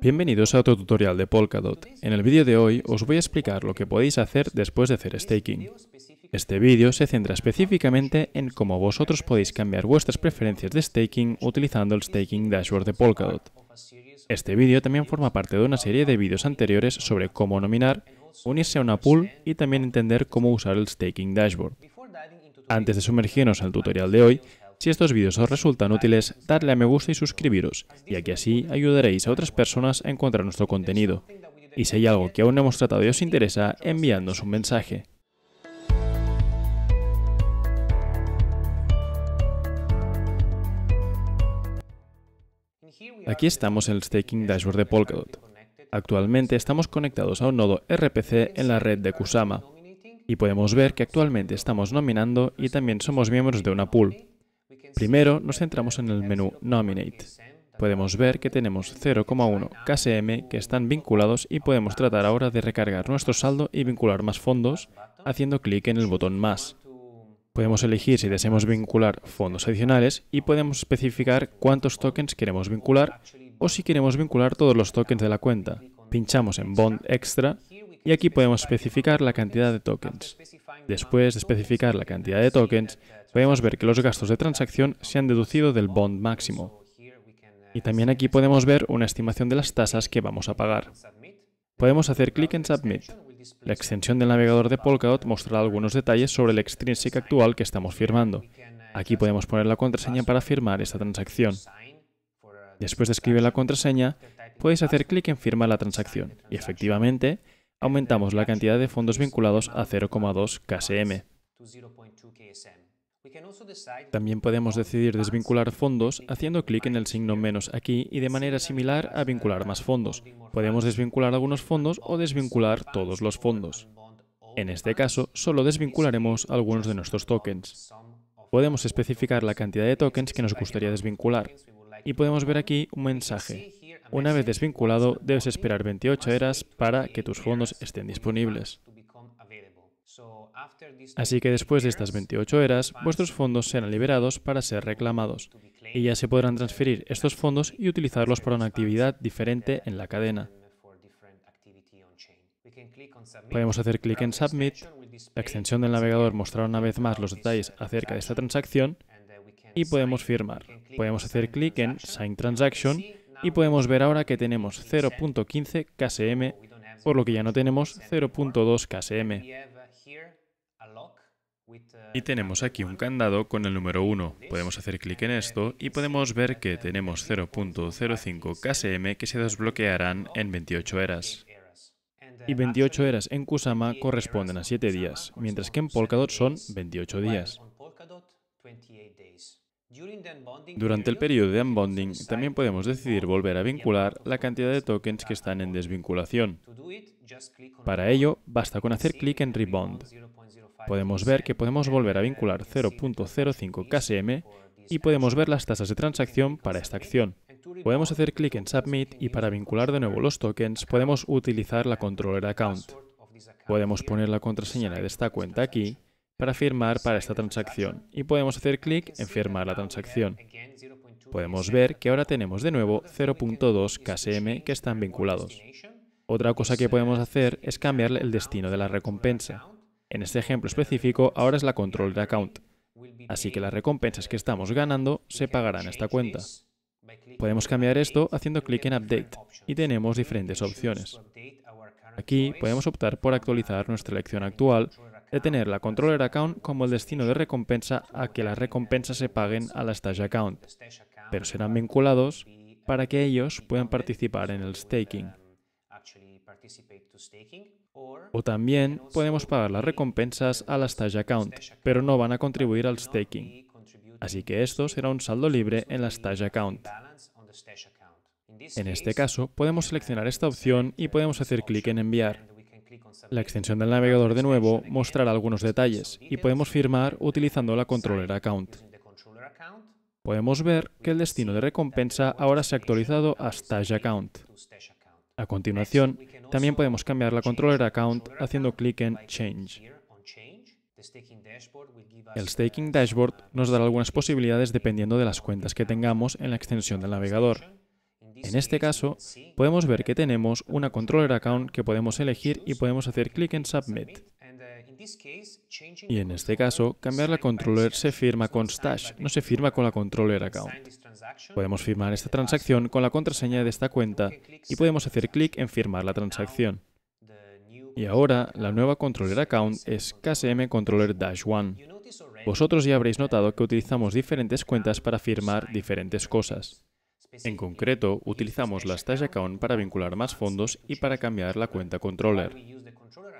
Bienvenidos a otro tutorial de Polkadot. En el vídeo de hoy os voy a explicar lo que podéis hacer después de hacer staking. Este vídeo se centra específicamente en cómo vosotros podéis cambiar vuestras preferencias de staking utilizando el staking dashboard de Polkadot. Este vídeo también forma parte de una serie de vídeos anteriores sobre cómo nominar, unirse a una pool y también entender cómo usar el staking dashboard. Antes de sumergirnos al tutorial de hoy, si estos vídeos os resultan útiles, dadle a me gusta y suscribiros, ya que así ayudaréis a otras personas a encontrar nuestro contenido. Y si hay algo que aún no hemos tratado y os interesa, enviadnos un mensaje. Aquí estamos en el Staking Dashboard de Polkadot. Actualmente estamos conectados a un nodo RPC en la red de Kusama y podemos ver que actualmente estamos nominando y también somos miembros de una pool. Primero nos centramos en el menú Nominate. Podemos ver que tenemos 0,1 KSM que están vinculados y podemos tratar ahora de recargar nuestro saldo y vincular más fondos haciendo clic en el botón Más. Podemos elegir si deseamos vincular fondos adicionales y podemos especificar cuántos tokens queremos vincular o si queremos vincular todos los tokens de la cuenta. Pinchamos en Bond Extra y aquí podemos especificar la cantidad de tokens. Después de especificar la cantidad de tokens, podemos ver que los gastos de transacción se han deducido del bond máximo. Y también aquí podemos ver una estimación de las tasas que vamos a pagar. Podemos hacer clic en Submit. La extensión del navegador de Polkadot mostrará algunos detalles sobre el extrinsic actual que estamos firmando. Aquí podemos poner la contraseña para firmar esta transacción. Después de escribir la contraseña, podéis hacer clic en Firma la transacción y efectivamente aumentamos la cantidad de fondos vinculados a 0,2 KSM. También podemos decidir desvincular fondos haciendo clic en el signo menos aquí y de manera similar a vincular más fondos. Podemos desvincular algunos fondos o desvincular todos los fondos. En este caso, solo desvincularemos algunos de nuestros tokens. Podemos especificar la cantidad de tokens que nos gustaría desvincular. Y podemos ver aquí un mensaje, una vez desvinculado, debes esperar 28 horas para que tus fondos estén disponibles. Así que después de estas 28 horas, vuestros fondos serán liberados para ser reclamados y ya se podrán transferir estos fondos y utilizarlos para una actividad diferente en la cadena. Podemos hacer clic en Submit, la extensión del navegador mostrará una vez más los detalles acerca de esta transacción y podemos firmar. Podemos hacer clic en Sign Transaction y podemos ver ahora que tenemos 0.15 KSM, por lo que ya no tenemos 0.2 KSM. Y tenemos aquí un candado con el número 1. Podemos hacer clic en esto y podemos ver que tenemos 0.05 KSM que se desbloquearán en 28 eras. Y 28 eras en Kusama corresponden a 7 días, mientras que en Polkadot son 28 días. Durante el periodo de unbonding también podemos decidir volver a vincular la cantidad de tokens que están en desvinculación. Para ello, basta con hacer clic en Rebond. Podemos ver que podemos volver a vincular 0.05 KSM y podemos ver las tasas de transacción para esta acción. Podemos hacer clic en Submit y para vincular de nuevo los tokens podemos utilizar la Controller Account. Podemos poner la contraseña de esta cuenta aquí para firmar para esta transacción y podemos hacer clic en firmar la transacción. Podemos ver que ahora tenemos de nuevo 0.2 KSM que están vinculados. Otra cosa que podemos hacer es cambiarle el destino de la recompensa. En este ejemplo específico ahora es la control de account, así que las recompensas que estamos ganando se pagarán a esta cuenta. Podemos cambiar esto haciendo clic en Update y tenemos diferentes opciones. Aquí podemos optar por actualizar nuestra elección actual de tener la Controller Account como el destino de recompensa a que las recompensas se paguen a la Stage Account, pero serán vinculados para que ellos puedan participar en el staking. O también podemos pagar las recompensas a la Stage Account, pero no van a contribuir al staking. Así que esto será un saldo libre en la Stage Account. En este caso, podemos seleccionar esta opción y podemos hacer clic en Enviar. La extensión del navegador de nuevo mostrará algunos detalles y podemos firmar utilizando la Controller Account. Podemos ver que el destino de recompensa ahora se ha actualizado a Stash Account. A continuación, también podemos cambiar la Controller Account haciendo clic en Change. El Staking Dashboard nos dará algunas posibilidades dependiendo de las cuentas que tengamos en la extensión del navegador. En este caso, podemos ver que tenemos una controller account que podemos elegir y podemos hacer clic en Submit. Y en este caso, cambiar la controller se firma con Stash, no se firma con la controller account. Podemos firmar esta transacción con la contraseña de esta cuenta y podemos hacer clic en firmar la transacción. Y ahora, la nueva controller account es KSM Controller Dash One. Vosotros ya habréis notado que utilizamos diferentes cuentas para firmar diferentes cosas. En concreto, utilizamos la Stash Account para vincular más fondos y para cambiar la cuenta controller.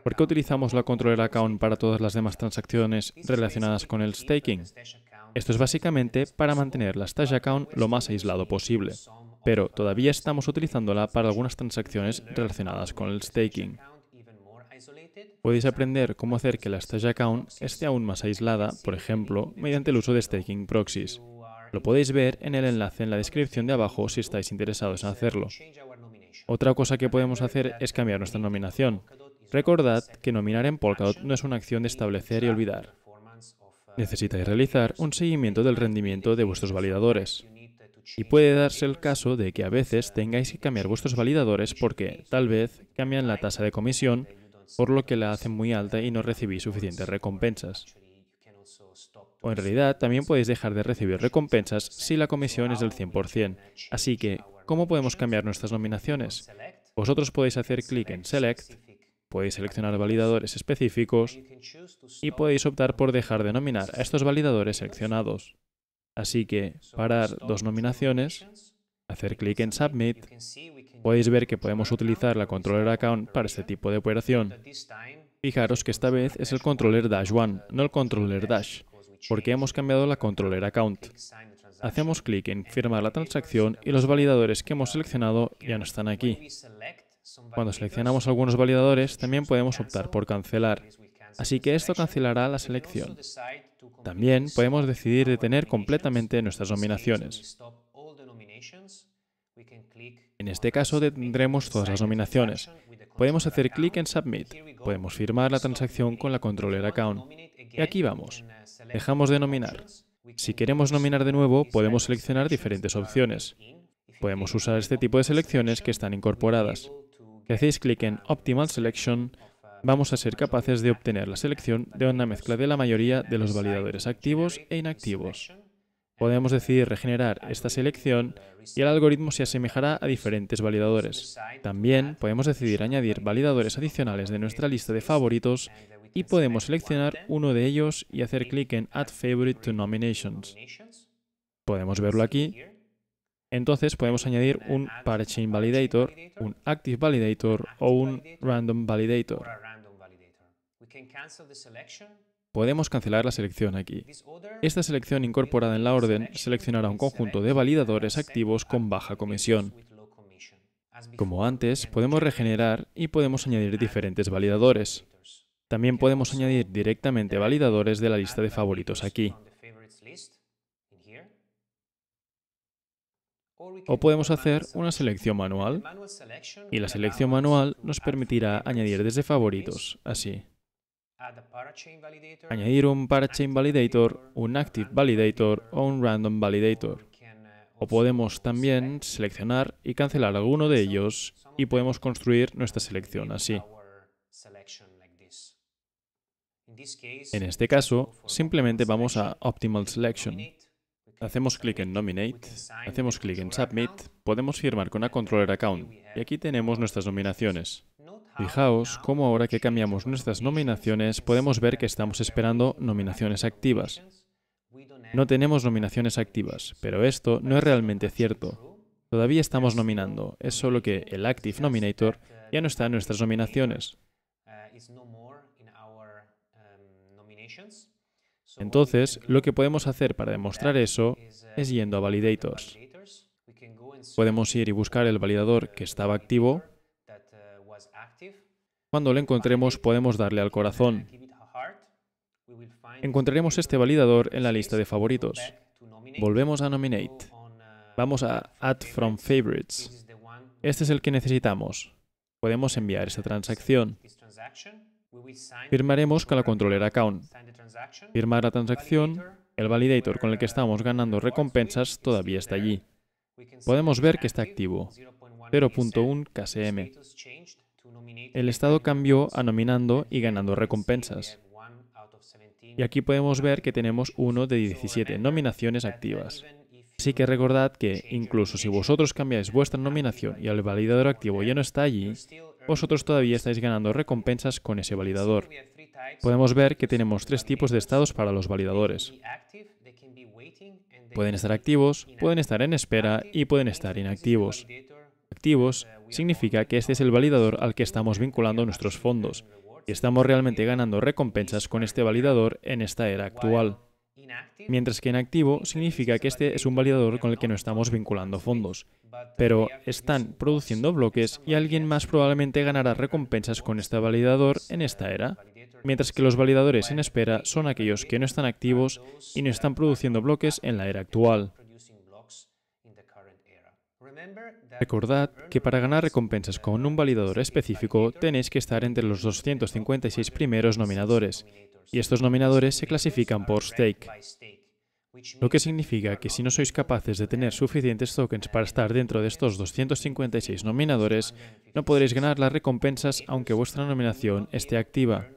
¿Por qué utilizamos la Controller Account para todas las demás transacciones relacionadas con el staking? Esto es básicamente para mantener la Stash Account lo más aislado posible, pero todavía estamos utilizándola para algunas transacciones relacionadas con el staking. Podéis aprender cómo hacer que la Stash Account esté aún más aislada, por ejemplo, mediante el uso de staking proxies. Lo podéis ver en el enlace en la descripción de abajo si estáis interesados en hacerlo. Otra cosa que podemos hacer es cambiar nuestra nominación. Recordad que nominar en Polkadot no es una acción de establecer y olvidar. Necesitáis realizar un seguimiento del rendimiento de vuestros validadores. Y puede darse el caso de que a veces tengáis que cambiar vuestros validadores porque, tal vez, cambian la tasa de comisión, por lo que la hacen muy alta y no recibís suficientes recompensas. O en realidad, también podéis dejar de recibir recompensas si la comisión es del 100%. Así que, ¿cómo podemos cambiar nuestras nominaciones? Vosotros podéis hacer clic en Select, podéis seleccionar validadores específicos y podéis optar por dejar de nominar a estos validadores seleccionados. Así que, parar dos nominaciones, hacer clic en Submit, podéis ver que podemos utilizar la Controller Account para este tipo de operación. Fijaros que esta vez es el Controller Dash One, no el Controller Dash porque hemos cambiado la controller account. Hacemos clic en firmar la transacción y los validadores que hemos seleccionado ya no están aquí. Cuando seleccionamos algunos validadores, también podemos optar por cancelar. Así que esto cancelará la selección. También podemos decidir detener completamente nuestras nominaciones. En este caso detendremos todas las nominaciones. Podemos hacer clic en Submit. Podemos firmar la transacción con la Controller Account. Y aquí vamos. Eh, Dejamos de nominar. Si queremos nominar de nuevo, podemos seleccionar diferentes opciones. Podemos usar este tipo de selecciones que están incorporadas. Si hacéis clic en Optimal Selection, uh, vamos a ser capaces de obtener la selección de una mezcla de la mayoría de los validadores activos e inactivos. Podemos decidir regenerar esta selección y el algoritmo se asemejará a diferentes validadores. También podemos decidir añadir validadores adicionales de nuestra lista de favoritos y podemos seleccionar uno de ellos y hacer clic en Add Favorite to Nominations. Podemos verlo aquí. Entonces podemos añadir un Parachain Validator, un Active Validator o un Random Validator. Podemos cancelar la selección aquí. Esta selección incorporada en la orden seleccionará un conjunto de validadores activos con baja comisión. Como antes, podemos regenerar y podemos añadir diferentes validadores. También podemos añadir directamente validadores de la lista de favoritos aquí. O podemos hacer una selección manual y la selección manual nos permitirá añadir desde favoritos, así. Añadir un parachain validator, un active validator o un random validator. Uh, o podemos también seleccionar y cancelar alguno de ellos y podemos construir nuestra selección así. En este caso, simplemente vamos a Optimal Selection. Hacemos clic en Nominate, hacemos clic en Submit, podemos firmar con a Controller Account y aquí tenemos nuestras nominaciones. Fijaos cómo ahora que cambiamos nuestras nominaciones podemos ver que estamos esperando nominaciones activas. No tenemos nominaciones activas, pero esto no es realmente cierto. Todavía estamos nominando, es solo que el Active Nominator ya no está en nuestras nominaciones. Entonces, lo que podemos hacer para demostrar eso uh, es yendo a validators. Podemos ir y buscar el validador que estaba activo. Uh, Cuando lo encontremos, podemos darle al corazón. Encontraremos este validador en la lista de favoritos. Volvemos a Nominate. Uh, Vamos a Add from Favorites. Este es el que necesitamos. Podemos enviar esa transacción. Firmaremos con la controlera Account. Firmar la transacción, el validator con el que estamos ganando recompensas todavía está allí. Podemos ver que está activo, 0.1 KSM. El estado cambió a nominando y ganando recompensas. Y aquí podemos ver que tenemos uno de 17 nominaciones activas. Así que recordad que, incluso si vosotros cambiáis vuestra nominación y el validador activo ya no está allí, vosotros todavía estáis ganando recompensas con ese validador. ¿eh? Podemos ver que tenemos tres tipos de estados para los validadores. Pueden estar activos, pueden estar en espera y pueden estar inactivos. Activos uh, significa que este es el validador al que estamos vinculando nuestros fondos y estamos realmente ganando recompensas con este validador en esta era actual. Mientras que inactivo significa que este es un validador con el que no estamos vinculando fondos, pero están produciendo bloques y alguien más probablemente ganará recompensas con este validador en esta era, mientras que los validadores en espera son aquellos que no están activos y no están produciendo bloques en la era actual. Recordad que para ganar recompensas con un validador específico tenéis que estar entre los 256 primeros nominadores, y estos nominadores se clasifican por stake, lo que significa que si no sois capaces de tener suficientes tokens para estar dentro de estos 256 nominadores, no podréis ganar las recompensas aunque vuestra nominación esté activa.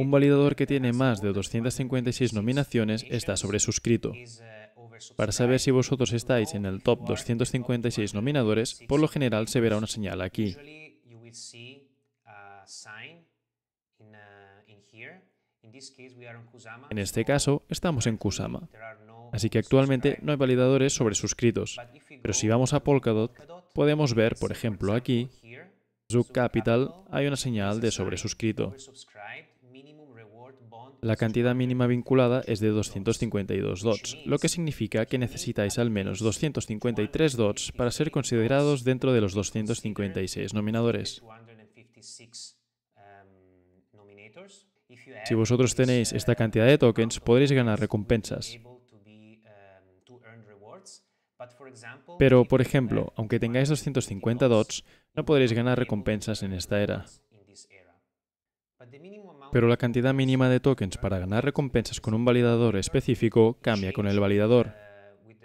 Un validador que tiene más de 256 nominaciones está sobre suscrito. Para saber si vosotros estáis en el top 256 nominadores, por lo general se verá una señal aquí. En este caso, estamos en Kusama. Así que actualmente no hay validadores sobre suscritos. Pero si vamos a Polkadot, podemos ver, por ejemplo, aquí, Capital hay una señal de sobresuscrito. La cantidad mínima vinculada es de 252 DOTS, lo que significa que necesitáis al menos 253 DOTS para ser considerados dentro de los 256 nominadores. Si vosotros tenéis esta cantidad de tokens, podréis ganar recompensas. Pero, por ejemplo, aunque tengáis 250 dots, no podréis ganar recompensas en esta era. Pero la cantidad mínima de tokens para ganar recompensas con un validador específico cambia con el validador. Uh,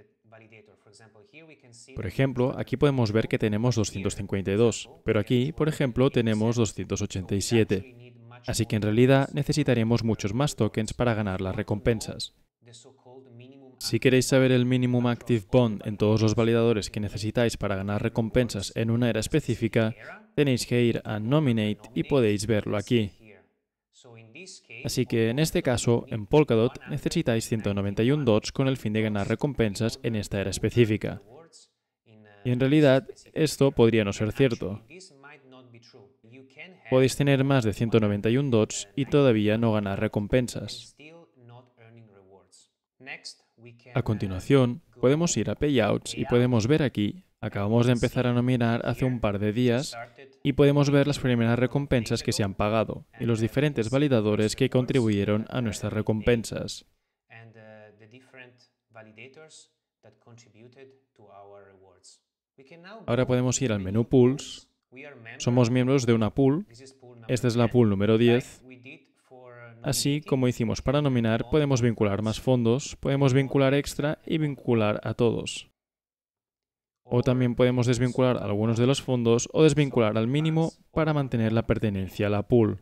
por ejemplo, aquí podemos ver que tenemos 252, pero aquí, por ejemplo, tenemos 287. Así que en realidad necesitaremos muchos más tokens para ganar las recompensas. Si queréis saber el minimum active bond en todos los validadores que necesitáis para ganar recompensas en una era específica, tenéis que ir a Nominate y podéis verlo aquí. Así que en este caso, en Polkadot, necesitáis 191 dots con el fin de ganar recompensas en esta era específica. Y en realidad, esto podría no ser cierto. Podéis tener más de 191 dots y todavía no ganar recompensas. A continuación, podemos ir a Payouts y podemos ver aquí, acabamos de empezar a nominar hace un par de días y podemos ver las primeras recompensas que se han pagado y los diferentes validadores que contribuyeron a nuestras recompensas. Uh, Ahora podemos ir al menú Pools. Somos miembros de una pool. Esta es la pool número 10. Así como hicimos para nominar, podemos vincular más fondos, podemos vincular extra y vincular a todos. O también podemos desvincular algunos de los fondos o desvincular al mínimo para mantener la pertenencia a la pool.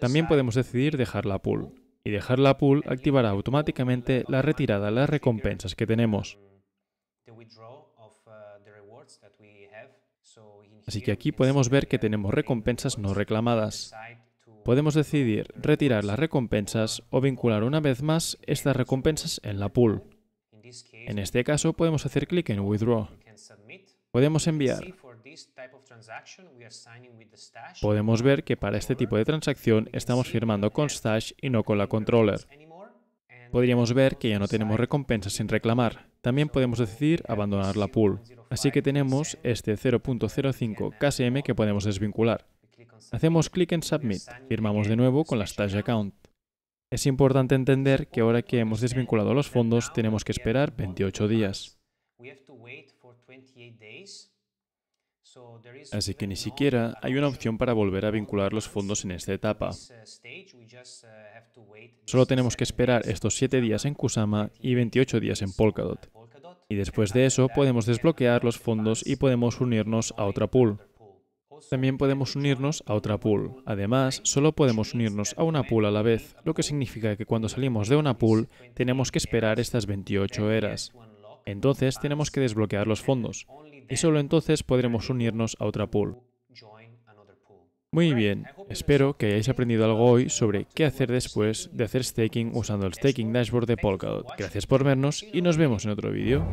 También podemos decidir dejar la pool. Y dejar la pool activará automáticamente la retirada de las recompensas que tenemos. Así que aquí podemos ver que tenemos recompensas no reclamadas podemos decidir retirar las recompensas o vincular una vez más estas recompensas en la pool. En este caso, podemos hacer clic en Withdraw. Podemos enviar. Podemos ver que para este tipo de transacción estamos firmando con Stash y no con la controller. Podríamos ver que ya no tenemos recompensas sin reclamar. También podemos decidir abandonar la pool. Así que tenemos este 0.05 KSM que podemos desvincular. Hacemos clic en Submit, firmamos de nuevo con la Stash Account. Es importante entender que ahora que hemos desvinculado los fondos tenemos que esperar 28 días. Así que ni siquiera hay una opción para volver a vincular los fondos en esta etapa. Solo tenemos que esperar estos 7 días en Kusama y 28 días en Polkadot. Y después de eso podemos desbloquear los fondos y podemos unirnos a otra pool. También podemos unirnos a otra pool. Además, solo podemos unirnos a una pool a la vez, lo que significa que cuando salimos de una pool tenemos que esperar estas 28 eras. Entonces tenemos que desbloquear los fondos y solo entonces podremos unirnos a otra pool. Muy bien, espero que hayáis aprendido algo hoy sobre qué hacer después de hacer staking usando el staking dashboard de Polkadot. Gracias por vernos y nos vemos en otro vídeo.